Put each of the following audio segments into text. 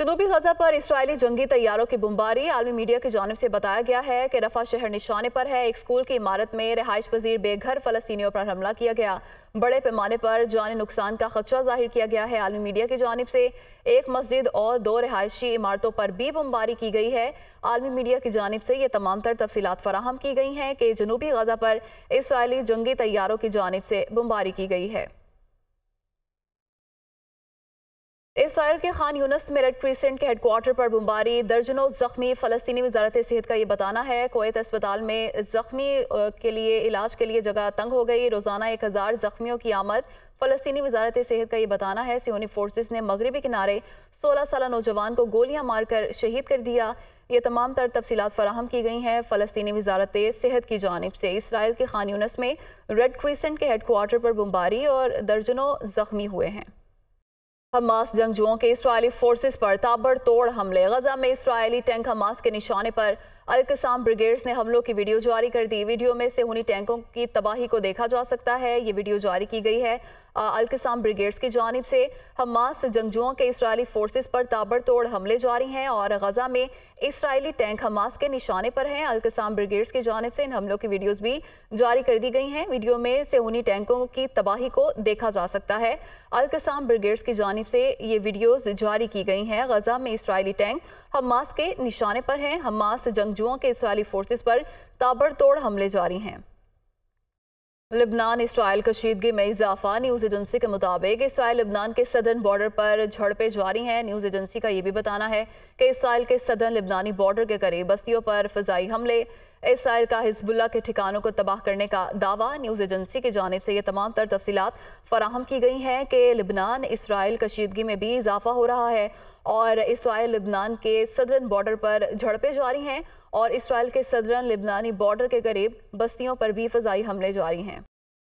जनूबी गजा पर इसराइली जंगी तैयारों की बुम्बारी आलमी मीडिया की जानब से बताया गया है कि रफा शहर निशाने पर है एक स्कूल की इमारत में रहायश पजीर बेघर फलस्तियों पर हमला किया गया बड़े पैमाने पर जान नुकसान का खदशा जाहिर किया गया है आलमी मीडिया की जानब से एक मस्जिद और दो रिहायशी इमारतों पर भी बमबारी की गई है आलमी मीडिया की जानब से ये तमाम तर तफसीत फराहम की गई हैं कि जनूबी गजा पर इसराइली जंगी तैयारों की जानब से बमबारी की गई है इसराइल के खान यूनस में रेड के हेडक्वार्टर पर बमबारी दर्जनों जख्मी फलस्तीनी वजारत सेहत का ये बताना है कोयत अस्पताल में जख्मी के लिए इलाज के लिए जगह तंग हो गई रोजाना एक हज़ार जख्मियों की आमद फलस्तीनी वजारत सेहत का ये बताना है सियोनी फोर्स ने मगरबी किनारे सोलह साल नौजवान को गोलियां मारकर शहीद कर दिया ये तमाम तर तफसीत फराहम की गई हैं फ़लस्तनी वजारत सेहत की जानब से इसराइल के खान यूनस में रेड क्रीसेंट के हेडकोार्टर पर बमबारी और दर्जनों ज़ख्मी हुए हैं हमास जंगजुओं के इसराइली फोर्सेस पर ताबड़तोड़ हमले गजा में इसराइली टैंक हमास के निशाने पर अलकसाम ब्रिगेड्स ने हमलों की वीडियो जारी कर दी वीडियो में सेहूनी टैंकों की तबाही को देखा जा सकता है ये वीडियो जारी की गई है अलकसाम ब्रिगेड्स की जानब से हमास जंगजुओं के इसराइली फोर्सेस पर ताबड़तोड़ हमले जारी हैं और गजा में इसराइली टैंक हमास के निशाने पर हैं अलकसाम ब्रिगेड्स की जानब से इन हमलों की वीडियोज़ भी जारी कर दी गई हैं वीडियो में सेहूनी टैंकों की तबाही को देखा जा सकता है अलकसाम ब्रिगेड्स की जानब से ये वीडियोज़ जारी की गई हैं गजा में इसराइली टैंक हमास के निशाने पर हैं हमास जंगजू जुआ के इसराइली फोर्सेस पर ताबड़तोड़ हमले जारी हैं लिबनान इसराइल कशीदगी में इजाफा न्यूज़ एजेंसी के मुताबिक इसराइल लिबनान के सदर्न बॉर्डर पर झड़पें जारी हैं न्यूज़ एजेंसी का यह भी बताना है कि इसराइल के सदर्न लिबनानी बॉर्डर के करीब बस्तियों पर फजाई हमले इसराइल का हिजबुल्ला के ठिकानों को तबाह करने का दावा न्यूज़ एजेंसी की जानब से ये तमाम तर तफसीत फराहम की गई हैं कि लिबनान इसराइल कशीदगी में भी इजाफा हो रहा है और इसराइल लिबनान के सदरन बॉर्डर पर झड़पें जारी हैं और इसराइल के सदरन लिबनानी बॉर्डर के करीब बस्तियों पर भी फजाई हमले जारी हैं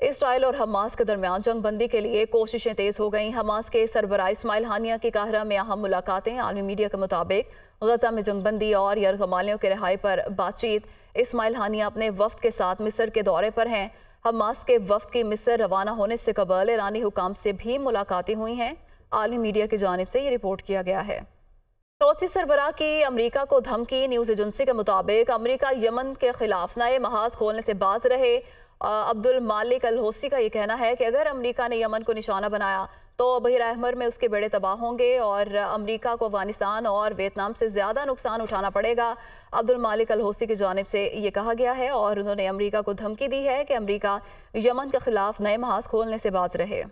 इसराइल और हमास के दरमियान जंगबंदी के लिए कोशिशें तेज़ हो गई हमास के सरबराह इसमाइल हानिया की काहरा में अहम मुलाकातें आलमी मीडिया के मुताबिक गजा में जंगबंदी और यरगमालियों के रिहाई पर बातचीत इसमाइल हानिया अपने वफद के साथ मिस्र के दौरे पर हैं हमास के वफद की मिस्र रवाना होने से कबल ईरानी हुकाम से भी मुलाकातें हुई हैं आलमी मीडिया की जानब से ये रिपोर्ट किया गया है तोसी सरबरा की अमरीका को धमकी न्यूज़ एजेंसी के मुताबिक अमरीका यमन के खिलाफ नए महाज खोलने से बाज रहे अब्दुल मालिक अलहोसी का ये कहना है कि अगर अमरीका ने यमन को निशाना बनाया तो बहर अहमर में उसके बेड़े तबाह होंगे और अमरीका को अफगानिस्तान और वियतनाम से ज़्यादा नुकसान उठाना पड़ेगा अब्दुल मालिक अलहोसी की जानब से ये कहा गया है और उन्होंने अमरीका को धमकी दी है कि अमरीका यमन के ख़िलाफ़ नए महाज खोलने से बाज रहे